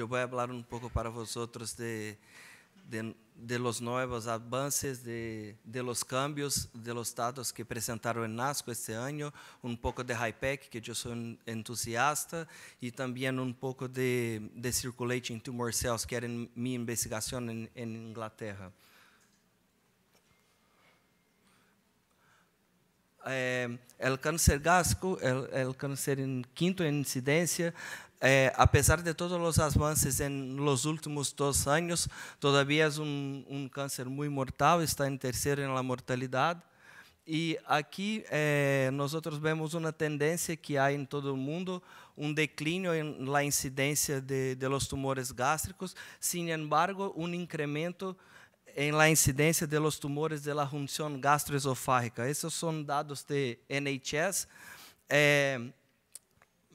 Eu vou falar um pouco para vosotros de, de, de los nuevos de, de, los cambios, de los datos que apresentaram em NASCO este ano, um pouco de HIPEC, que eu sou entusiasta, e também um pouco de, de Circulating Tumor Cells, que era minha investigação em, em Inglaterra. É el cáncer gástrico, el, el, cáncer em quinto incidência eh, é, a pesar de todos os avances em los últimos dois anos, todavía é um un cáncer muito mortal, está em terceiro na mortalidade. E aqui eh, nós outros vemos uma tendência que há em todo o mundo, um declínio na incidência de, de los tumores gástricos, sin embargo, um incremento em la incidência de los tumores de la junção gastroesofágica. Esses são dados de NHS. Eh, é,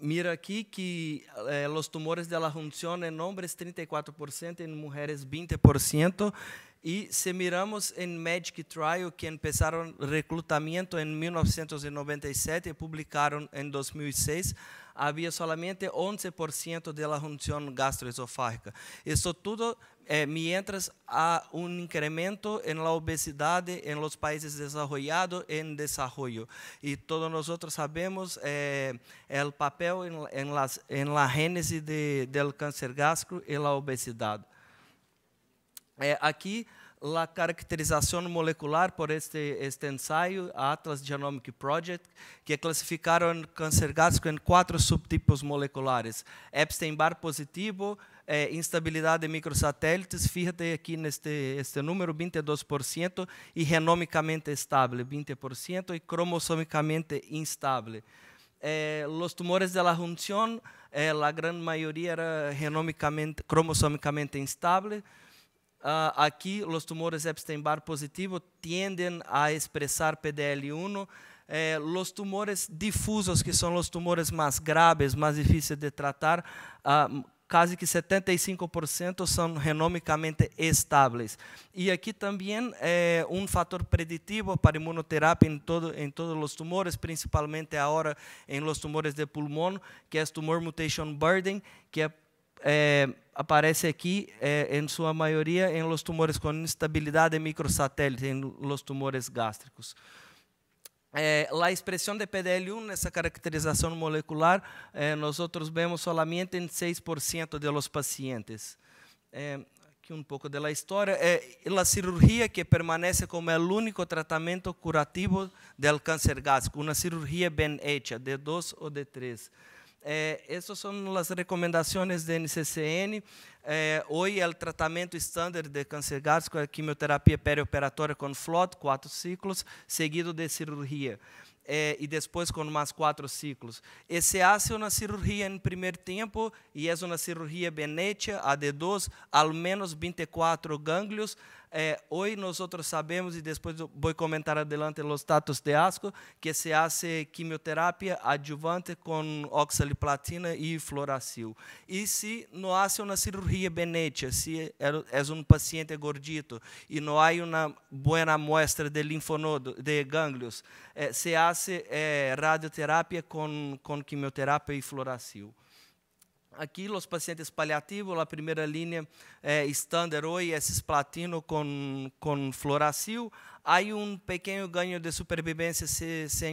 mira aqui que eh, los tumores de la junción em hombres 34%, em mulheres 20%. e se miramos em Magic Trial, que começaram recrutamento em 1997 e publicaram em 2006, havia solamente 11% de la función gastroesofágica. Esto todo eh, mientras há um incremento em la obesidade em los países desarrollados em desarrollo. E todos nós sabemos eh, el papel em, em, las, em la gênese de, del cáncer gástrico e la obesidade. Eh, aqui a caracterização molecular por este, este ensaio, a Atlas Genomic Project, que classificaram câncer gástrico em quatro subtipos moleculares. Epstein-Barr positivo, eh, instabilidade de microsatélites, fíjate aqui neste este número, 22%, e genomicamente estável, 20%, e cromossomicamente instável. Eh, os tumores de la junción, eh, a grande maioria era genomicamente cromossomicamente instável, Ah, aquí los tumores Epstein-Barr positivo tienden a expresar PDL1. Eh, los tumores difusos, que son los tumores más graves, más difíciles de tratar, ah, casi que 75% son genómicamente estables. Y aquí también eh, un factor predictivo para inmunoterapia en, todo, en todos los tumores, principalmente ahora en los tumores de pulmón, que es tumor mutation burden, que es... Eh, aparece aqui, eh, em sua maioria em los tumores com instabilidade microsatélite, em los tumores gástricos. Eh, la expresión de PDL1, nessa caracterização molecular, eh, outros vemos solamente em 6% de los pacientes. Eh, aqui um pouco da história. É a cirurgia que permanece como o único tratamento curativo do câncer gástrico, uma cirurgia bem hecha, de dois ou de três. Eh, são as recomendações do NCCN. Eh, hoy o tratamento estándar de câncer gástrico é quimioterapia perioperatoria com FLOT, quatro ciclos, seguido de cirurgia Eh, e depois com mais quatro ciclos. E se hace é uma cirurgia em primeiro tempo, e é uma cirurgia benéfica, AD2, ao menos 24 gânglios, eh, é, hoy outros sabemos, e depois vou comentar adelante os status de ASCO, que se hace quimioterapia adjuvante com oxaliplatina e fluoracil. e se não hace uma cirurgia benéfica se é, é um paciente gordito e não há uma boa muestra de linfonodo, de ganglios, eh, é, se hace eh, radioterapia com com quimioterapia e fluoracil. Aqui, os pacientes paliativos, a primeira linha estándar eh, hoje é cisplatino com com floracil. Há um pequeno ganho de supervivência se se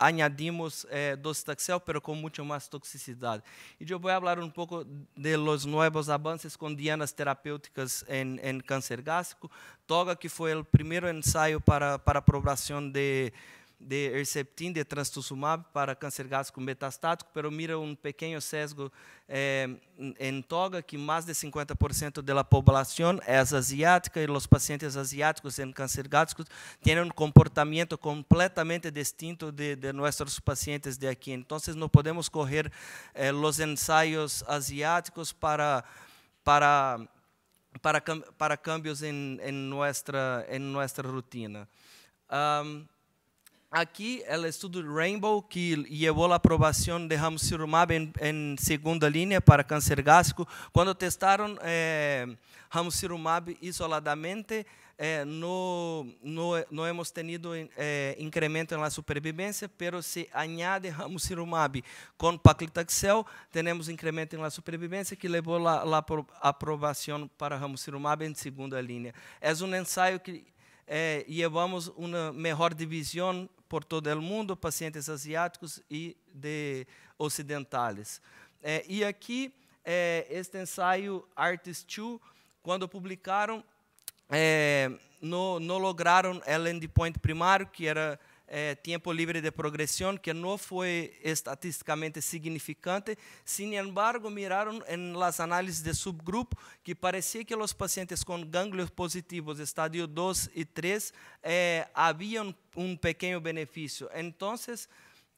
añadimos eh, docetaxel, pero com muito mais toxicidade. E eu vou falar um pouco de los nuevos avances dianas terapêuticas em em cáncer gástrico. TOGA, que foi o primeiro ensaio para, para aprovação de de Herceptin, de trastuzumab para câncer gástrico metastático, pero mira um pequeno sesgo eh, em toga que mais de 50% da população é asiática e os pacientes asiáticos em câncer gástrico têm um comportamento completamente distinto de, de nossos pacientes de aqui. Então, não podemos correr eh, os ensaios asiáticos para para para, para cambios em, em nossa em nossa rotina. Um, Aqui, Aquí el estudio Rainbow que levou a aprovação de ramucirumab em segunda linha para câncer gástrico, Quando testaram eh, ramucirumab isoladamente, eh, temos no, no, hemos tenido eh, incremento na supervivência. pero se añade ramucirumab com paclitaxel, temos incremento na supervivência que levou a aprovação para ramucirumab em segunda linha. É um ensaio que eh, uma melhor divisão por todo o mundo, pacientes asiáticos e de ocidentais. É, e aqui, é, este ensaio Artist 2, quando publicaram, é, não, não lograram o endpoint primário, que era eh, tempo livre de progressão, que não foi estatisticamente significante. Sin embargo, miraram em las análises de subgrupo que parecia que os pacientes com ganglios positivos, estádio 2 e 3, eh, haviam um pequeno benefício. Então,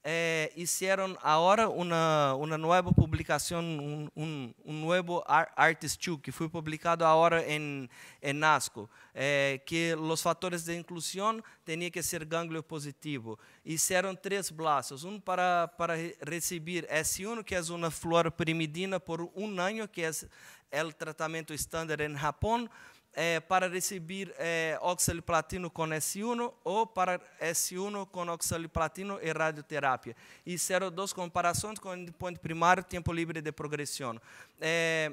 eh, hicieron ahora una, una nueva publicación, un, un, un nuevo artist que fue publicado ahora en, en NASCO, eh, que los factores de inclusión tenían que ser ganglio positivo. Hicieron tres blastos, uno para, para recibir S1, que es una fluoroprimidina por un año, que es el tratamiento estándar en Japón, eh, para receber eh, é, oxaliplatino com S1 ou para S1 com oxaliplatino e radioterapia. E serão duas comparações com o endpoint primário, tempo livre de progressão. Eh,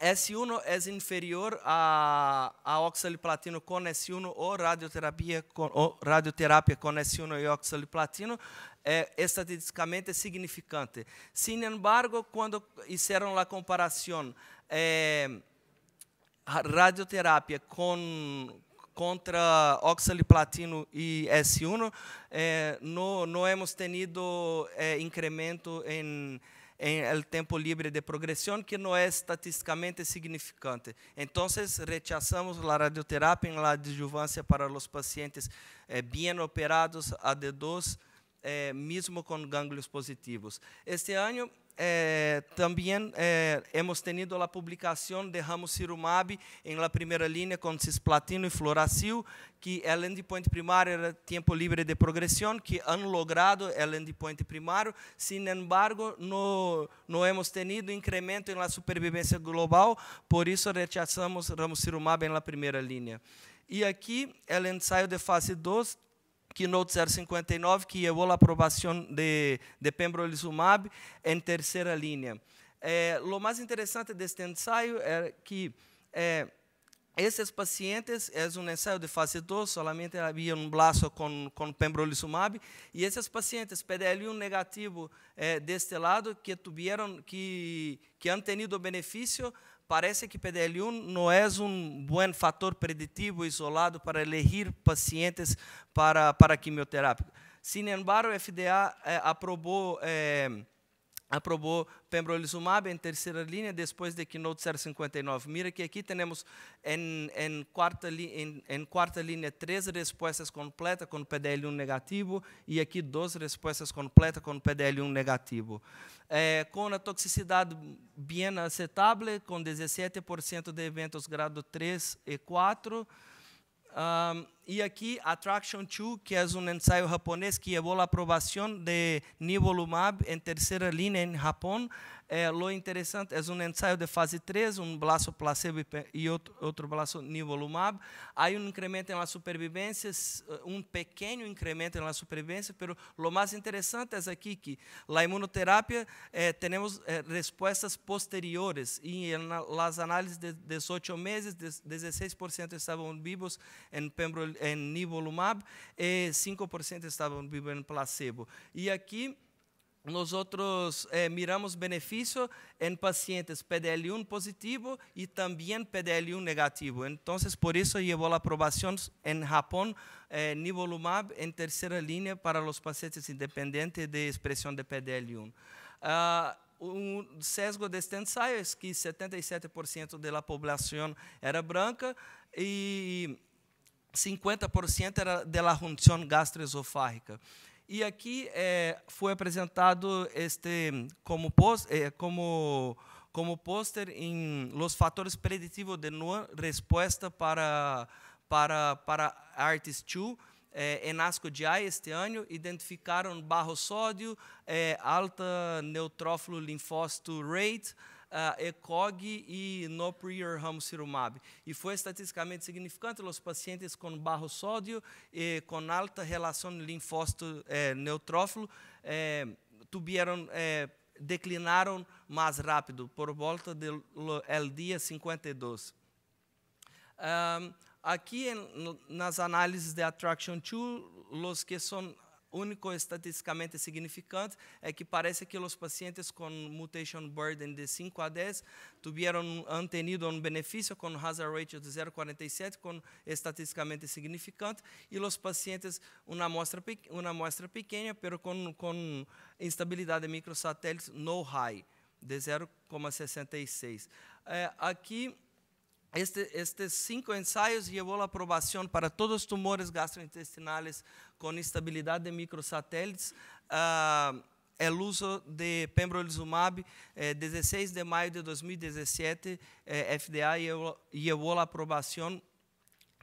é, S1 é inferior a, a oxaliplatino com S1 ou radioterapia com, ou radioterapia com S1 e oxaliplatino, é estatisticamente significante. Sin embargo, quando fizeram a comparação, eh, radioterapia com, contra oxaliplatino e S1, eh, não no hemos tenido eh, incremento em em el tempo libre de progresión que no é estatisticamente significante. Entonces, rechazamos la radioterapia en la adyuvancia para los pacientes eh, bien operados AD2 eh, com gânglios positivos. Este ano eh, é, también eh, é, hemos tenido a publicação de Ramucirumab em la primeira linha com cisplatino e fluoracil, que o endpoint primário era tempo livre de progressão, que han logrado o endpoint primário. sin embargo, no, no hemos tenido incremento en la supervivencia global, por isso rechazamos Ramucirumab en la primera línea. E aqui el ensayo de fase 2 Keynote 059, que levou a aprovação de, de pembrolizumab em terceira linha. Eh, é, o mais interessante deste ensaio é que eh, esses pacientes, é es um ensaio de fase 2, solamente havia um blasto com, com pembrolizumab, e esses pacientes, PDL1 negativo eh, deste lado, que tiveram, que, que han tenido benefício, parece que PDL1 não é um bom fator preditivo isolado para elegir pacientes para, para quimioterápica. Sin embargo, o FDA eh, aprovou eh, aprobou pembrolizumab em terceira linha depois de Keynote 059. Mira que aqui temos em, em, quarta, em, em quarta linha 13 respostas completas com PDL1 negativo e aqui 12 respostas completas com PDL1 negativo. É, com a toxicidade bem aceitável, com 17% de eventos grado 3 e 4, um, e aqui Attraction 2, que é um ensaio japonês que levou a aprovação de nivolumab em terceira linha em Japão é lo interessante é um ensaio de fase 3, um braço placebo e outro braço nivolumab. há um incremento em supervivência, um pequeno incremento em supervivência, mas pero lo más interesante é es aquí que la imunoterapia eh, tenemos é, respuestas posteriores y en las análisis de 18 meses, 16% estaban vivos en pembrolizumab é nivolumab é e 5% estavam vivendo placebo. E aqui nós outros eh, miramos benefício em pacientes PDL1 positivo e também PDL1 negativo. Então, por isso, levou a aprovação em Japão, eh, nivolumab em terceira linha para os pacientes independentes de expressão de PDL1. Uh, ah, um sesgo deste ensaio é que 77% da população era branca e 50% era da função gastroesofágica. E aqui eh, foi apresentado este como post, eh, é, como como póster em os fatores preditivos de não resposta para para para artes 2 eh, é, em Asco de AI este ano identificaram barro sódio, eh, alta neutrófilo linfócito rate, uh, ECOG e no prior ramucirumab. Hum e foi estatisticamente significante Os pacientes com barro sódio e com alta de linfócito eh, neutrófilo eh, eh, declinaram mais rápido, por volta do dia 52. Um, ah, aqui em, nas análises de Attraction 2, os que são único estatisticamente significante é que parece que os pacientes com mutation burden de 5 a 10 tiveram, han tenido um benefício com hazard ratio de 0,47, com estatisticamente significante, e os pacientes, uma amostra, uma amostra pequena, pero com, com instabilidade de microsatélites no high, de 0,66. É, aqui, este, estes cinco ensaios levou a aprovação para todos os tumores gastrointestinais com instabilidade de microsatélites, uh, uso de pembrolizumab, eh, 16 de maio de 2017, eh, FDA levou llevó, aprovação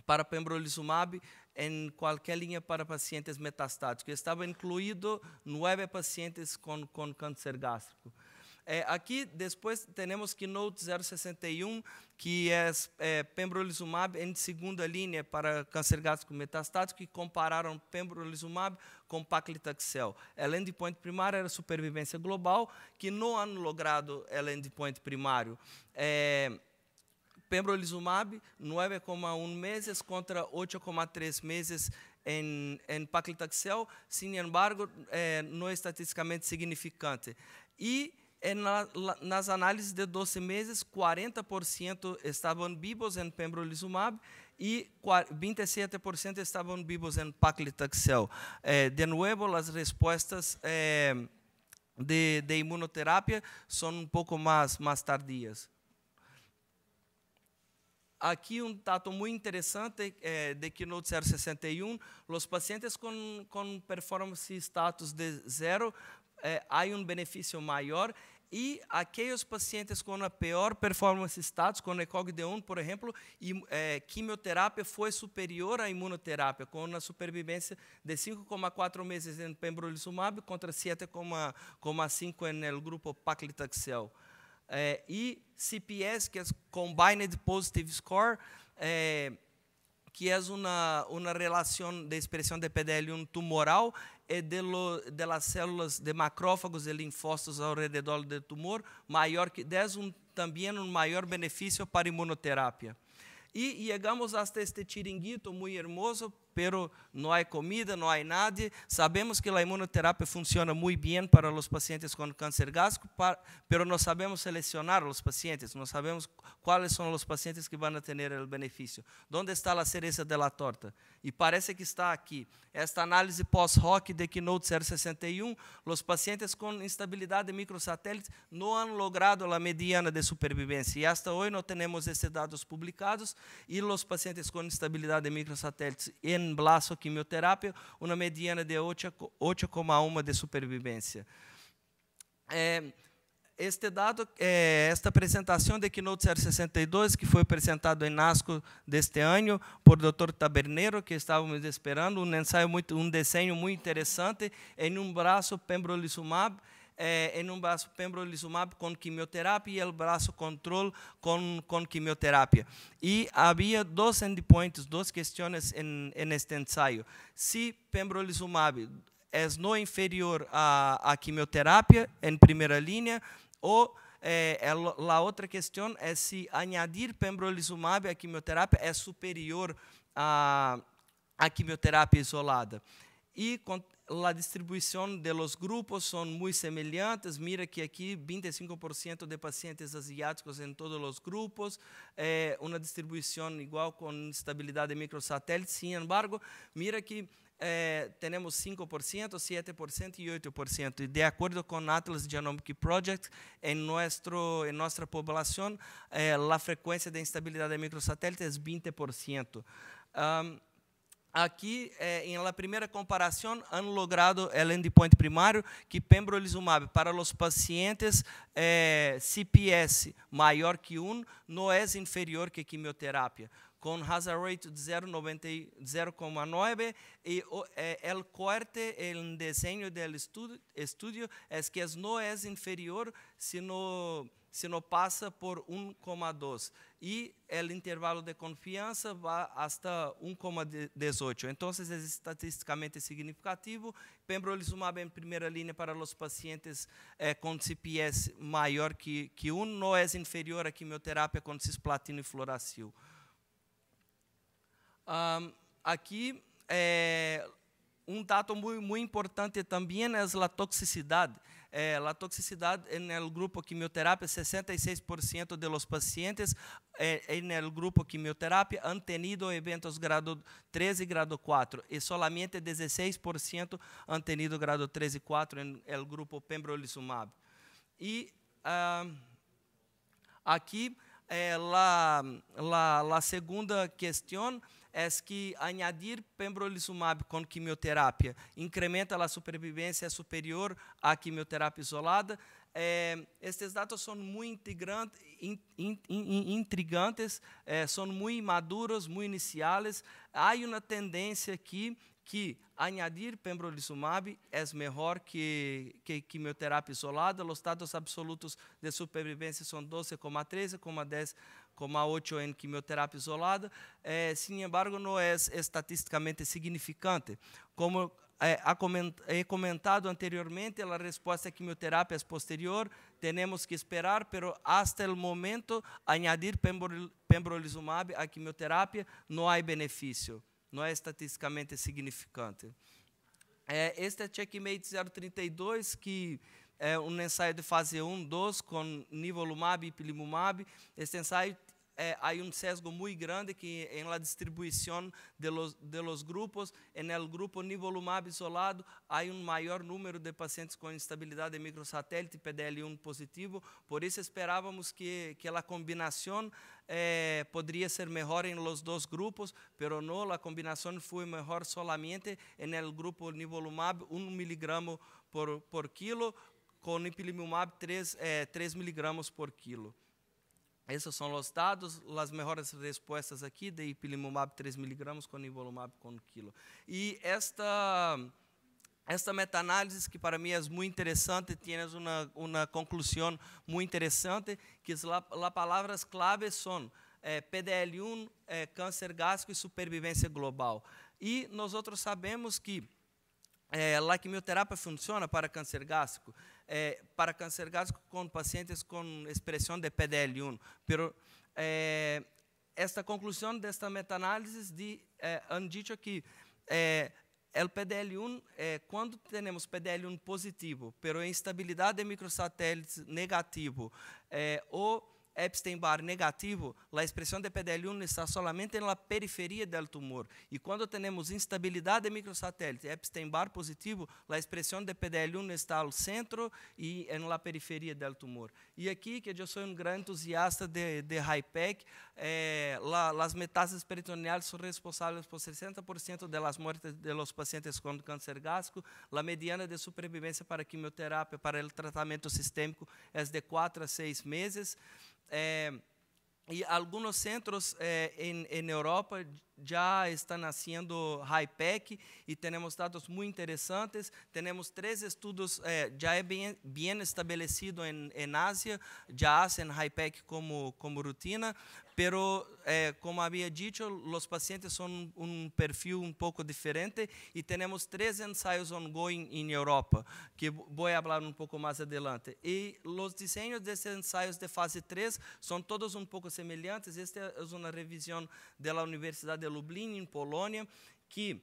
para pembrolizumab em qualquer linha para pacientes metastáticos. Estaba incluido nove pacientes com com câncer gástrico. Eh, aqui, depois, temos Keynote 061, que é, é pembrolizumab em segunda linha para câncer gástrico metastático, que compararam pembrolizumab com paclitaxel. Ela é endpoint primário era supervivência global, que no ano logrado ela endpoint primário. É, pembrolizumab, 9,1 meses contra 8,3 meses em, em paclitaxel, sin embargo, não é estatisticamente significante. E é nas análises de 12 meses, 40% estavam vivos em pembrolizumab e 27% estavam vivos em paclitaxel. Eh, de novo, as respostas eh, de, de, imunoterapia são um pouco mais, mais tardias. Aqui um dato muito interessante eh, de Keynote 061, os pacientes com performance status de zero eh, há um benefício maior e aqueles pacientes com a pior performance status, com ECOG de 1, por exemplo, e, eh, quimioterapia foi superior à imunoterapia, com uma supervivência de 5,4 meses em pembrolizumab contra 7,5 no grupo paclitaxel. Eh, e CPS, que é Combined Positive Score, é, que é uma, uma relação de expressão de PDL1 tumoral e é de, lo, de las células de macrófagos e linfócitos ao redor do tumor maior que 10, um, também um maior benefício para a imunoterapia. E chegamos até este tiringuito muito hermoso pero não há comida, não há nada. Sabemos que a imunoterapia funciona muito bem para os pacientes com câncer gástrico, pero não sabemos selecionar os pacientes, não sabemos quais são os pacientes que vão ter o benefício. Onde está a cereza da torta? E parece que está aqui. Esta análise pós hoc de Keynote 061, os pacientes com instabilidade de microsatélites não han logrado a mediana de supervivência. E até hoje não temos esses dados publicados e os pacientes com instabilidade de microsatélites em em blazo uma mediana de 8,1 de supervivência. É, este dado, é, esta apresentação de Keynote 062, que foi apresentado em NASCO deste ano por Dr. Taberneiro, que estávamos esperando, um ensaio muito, um desenho muito interessante em um braço pembrolizumab, eh, um braço pembrolizumab com quimioterapia e o braço controle com com quimioterapia. e havia dois endpoints, duas questões en, en ensaio se pembrolizumab é no inferior à quimioterapia em primeira linha ou Eh, a outra questão é se añadir pembrolizumab à quimioterapia é superior à, à quimioterapia isolada. E la distribución de los grupos son muy semejantes. Mira que aquí 25% de pacientes asiáticos en todos los grupos, eh, una distribución igual con estabilidad de microsatélites. Sin embargo, mira que eh, tenemos 5%, 7% y 8%. Y de acuerdo con Atlas Genomic Project, en, nuestro, en nuestra población eh, la frecuencia de instabilidad de microsatélites es 20%. Aqui, eh, é, en la primera comparación, han logrado el endpoint primário que pembrolizumab para los pacientes eh, é, CPS maior que 1 não é inferior que quimioterapia, com hazard rate de 0,9 e eh, el corte, el desenho del estudo estudio es que no es inferior, sino sino passa por 1,2 e o intervalo de confiança vai hasta 1,18. Então, é estatisticamente significativo. Pembrolizumab em primeira linha para os pacientes eh, CPS maior que, que 1 não é inferior a quimioterapia com cisplatino e fluoracil. Eh, um, aqui um dado muito, muito importante também é a toxicidade eh, é, a toxicidade é no grupo quimioterapia 66% dos pacientes eh, é, no grupo quimioterapia han tenido eventos grado 13 e grado 4 e solamente 16% han tenido grado 13 e 4 no grupo pembrolizumab. E ah, aqui eh, a segunda questão é que añadir pembrolizumab com quimioterapia incrementa a supervivência superior à quimioterapia isolada. Eh, estes dados são muito in, in, in, intrigantes, eh, são muito maduros, muito iniciais. Há uma tendência aqui que añadir pembrolizumab é melhor que, que quimioterapia isolada. Os dados absolutos de supervivência são 12,13,10 como a 8N quimioterapia isolada, eh, sin embargo, não é estatisticamente significante. Como é, é comentado anteriormente, a resposta à é quimioterapia é posterior, temos que esperar, pero hasta o momento, añadir pembrolizumab à quimioterapia não há benefício, não é estatisticamente significante. este é Checkmate 032, que é um ensaio de fase 1, 2, com nivolumab e pilimumab. Este ensaio eh, um sesgo muito grande que em la distribuição de los, de los grupos, en el grupo nivolumab isolado hay un mayor número de pacientes con instabilidade de microsatélite PDL1 positivo, por isso esperávamos que, que a combinação eh, poderia ser melhor em los dois grupos, pero no, a combinação foi melhor solamente en el grupo nivolumab 1 miligramo por, por quilo, com ipilimumab 3, eh, 3 miligramos por quilo. Esses são os dados, as melhores respostas aqui de ipilimumab 3 mg com nivolumab con quilo. E esta, esta meta-análise, que para mim é muito interessante, tem uma, uma conclusão muito interessante, que as palavras clave são eh, PDL1, eh, câncer gástrico e supervivência global. E nós outros sabemos que eh, a quimioterapia funciona para câncer gástrico eh, para câncer gástrico com pacientes com expressão de PDL1. Pero, eh, esta conclusão desta meta-análise de eh, han dicho que eh, el PDL1, eh, quando temos PDL1 positivo, pero instabilidade de microsatélites negativo, eh, ou Epstein-Barr negativo, a expressão de PDL1 está somente na periferia do tumor. E quando temos instabilidade de microsatélite, Epstein-Barr positivo, a expressão de PDL1 está no centro e na periferia do tumor. E aqui que eu sou um grande entusiasta de, de HIPEC, eh, as metástases peritoneais são responsáveis por 60% das mortes dos pacientes com câncer gástrico. A mediana de sobrevivência para quimioterapia para o tratamento sistêmico é de 4 a 6 meses eh, alguns centros eh, em Europa já están haciendo HIPEC e temos dados muito interessantes temos três estudos já eh, é bem estabelecido em establecido en, en, Asia, ya HIPEC como, como rutina, pero eh, como havia dito os pacientes são um perfil um pouco diferente e temos três ensaios ongoing em Europa, que vou falar um pouco mais adelante. E os desenhos desses ensaios de fase 3 são todos um pouco semelhantes Esta é uma revisão da Universidade de Lublin, em Polônia, que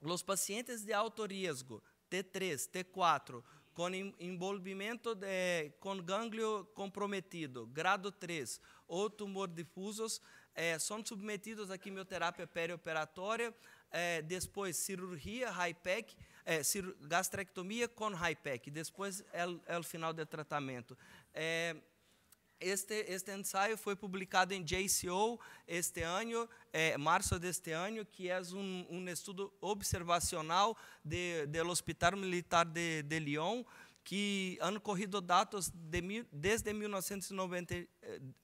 os pacientes de alto risco T3, T4, com envolvimento de, com gânglio comprometido, grado 3, ou tumor difusos, eh, são submetidos a quimioterapia perioperatória, eh, depois cirurgia, HIPEC, eh, gastrectomia com HIPEC, depois é o é final do tratamento. É, este, este ensaio foi publicado em JCO este ano, é, março deste ano, que é um, um estudo observacional do Hospital Militar de, de Lyon, que han corrido dados de, desde 1990,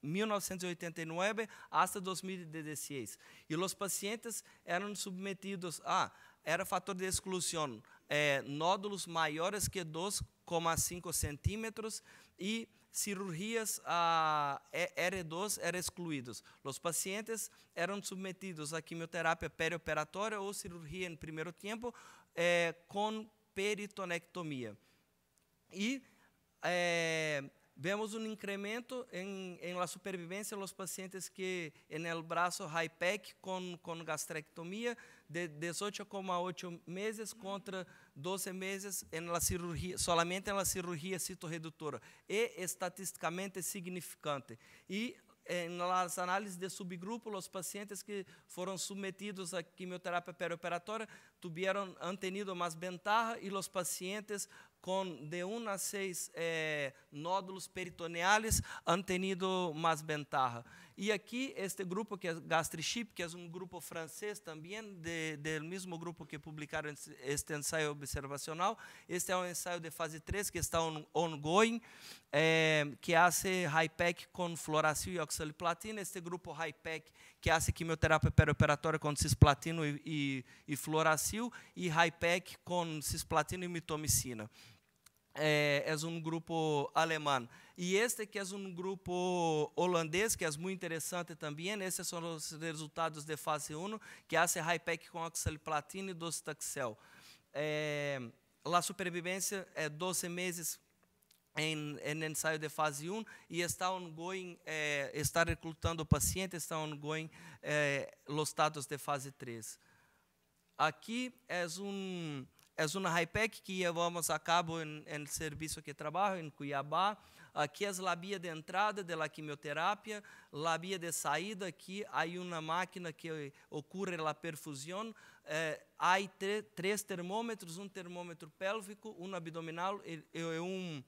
1989 até 2016. E os pacientes eram submetidos a, era fator de exclusão, é, nódulos maiores que 2,5 centímetros e cirurgias ah, R2 eram excluídos. Os pacientes eram submetidos a quimioterapia perioperatória ou cirurgia em primeiro tempo eh, com peritonectomia. E eh, vemos um incremento em, em la supervivência de los pacientes que en el high HIPEC com com gastrectomia de 18,8 meses contra 12 meses em la cirurgia solamente em la cirurgia citorreductora, e é estatisticamente significante. E nas análises de subgrupo, os pacientes que foram submetidos a quimioterapia perioperatória tiveram antenido mais ventaja e os pacientes com de 1 a 6 eh, nódulos peritoneais han tenido mais ventaja. E aqui, este grupo que é Gastrichip, que é um grupo francês também, de, do mesmo grupo que publicaram este ensaio observacional, este é um ensaio de fase 3 que está on, ongoing, eh, que hace HIPEC com fluoracil e oxaliplatina. Este grupo HIPEC, que hace quimioterapia perioperatória com cisplatino e, e, e fluoracil, e HIPEC com cisplatino e mitomicina é um grupo alemão e este que é um grupo holandês que é muito interessante também. esos são os resultados de fase 1, que hace é high-pack com oxaliplatina e docetaxel. É, a supervivência é es 12 meses em, ensaio de fase 1 e está ongoing, eh, está recrutando o paciente, está ongoing os dados de fase 3. Aqui é um uma é high HIPEC que levamos é, a cabo em serviço que trabalho em Cuiabá. aqui é a vía de entrada da quimioterapia, a vía de saída aqui hay uma máquina que ocurre la perfusão é, Eh, três termômetros um termômetro pélvico, um abdominal e, y um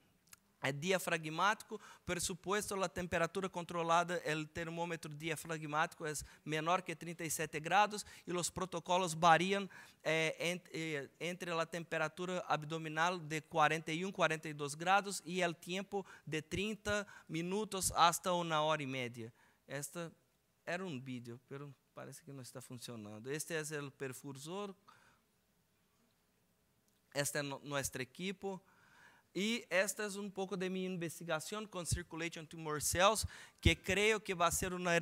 é diafragmático, supuesto, a temperatura controlada, o termômetro diafragmático é menor que 37 graus e os protocolos variam eh, eh, entre, entre a temperatura abdominal de 41, 42 graus e o tempo de 30 minutos até uma hora e meia. Esta era um vídeo, mas parece que não está funcionando. Este é o perfusor. Este é nosso equipo. E esta é um pouco de minha investigação com Circulation Tumor Cells, que creio que vai ser uma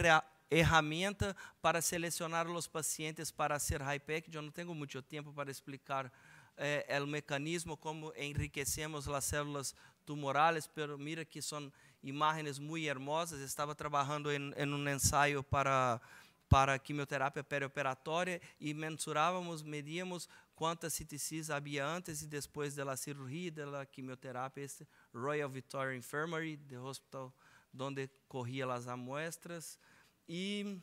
ferramenta para selecionar os pacientes para ser HIPEC. Eu não tenho muito tempo para explicar eh, o mecanismo, como enriquecemos as células tumorales, mas mira que são imagens muito hermosas. Estava trabalhando em, em um ensaio para para quimioterapia perioperatória e mensurávamos, medíamos quantas CTCs havia antes e depois da cirurgia, da quimioterapia, este Royal Victoria Infirmary, do hospital onde corria as amostras. E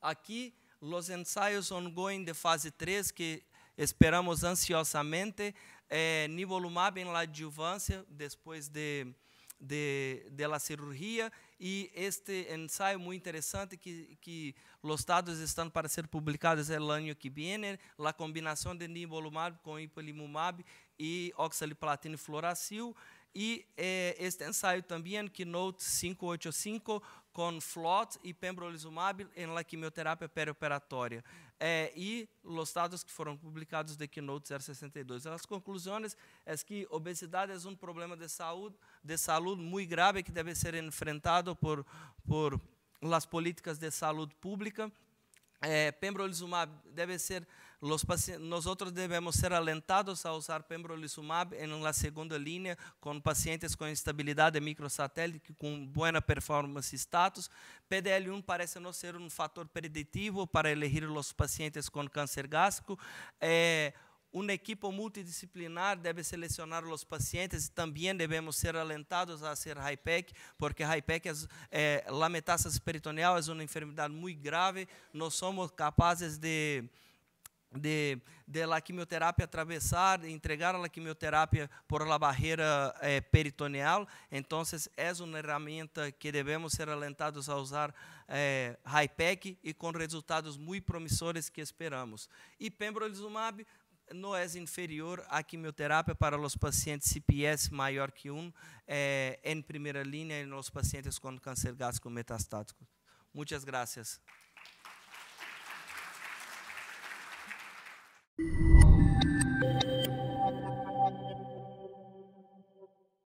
aqui, os ensaios ongoing de fase 3, que esperamos ansiosamente, é, nivolumab em adjuvância, depois de de, de la cirugía este ensaio muito interessante que, que los datos estão para ser publicados o ano que vem, a combinação de nivolumab com ipilimumab e oxaliplatina e fluoracil e eh, este ensayo también, Keynote 585, com FLOT e pembrolizumab em la quimioterapia perioperatória. É, e os dados que foram publicados de Keynote 062. As conclusões é que obesidade é um problema de saúde, de saúde muito grave que deve ser enfrentado por por las políticas de saúde pública. É, pembrolizumab deve ser Los nosotros debemos ser alentados a usar pembrolizumab en la segunda línea con pacientes con estabilidade de microsatélite, con buena performance status. PDL1 parece no ser un factor predictivo para elegir los pacientes con cáncer gástrico. Eh, uma equipe multidisciplinar deve selecionar os pacientes e também devemos ser alentados a ser HIPEC, porque HIPEC, é, eh, a metástase peritoneal, é uma enfermidade muito grave, não somos capazes de de, de la quimioterapia atravessar, entregar a quimioterapia por la barreira eh, peritoneal. Então, é uma ferramenta que devemos ser alentados a usar eh, high-tech e com resultados muito promissores que esperamos. E pembrolizumab não é inferior à quimioterapia para os pacientes CPS maior que 1 eh, em primeira linha e nos pacientes com câncer gástrico metastático. Muitas graças. you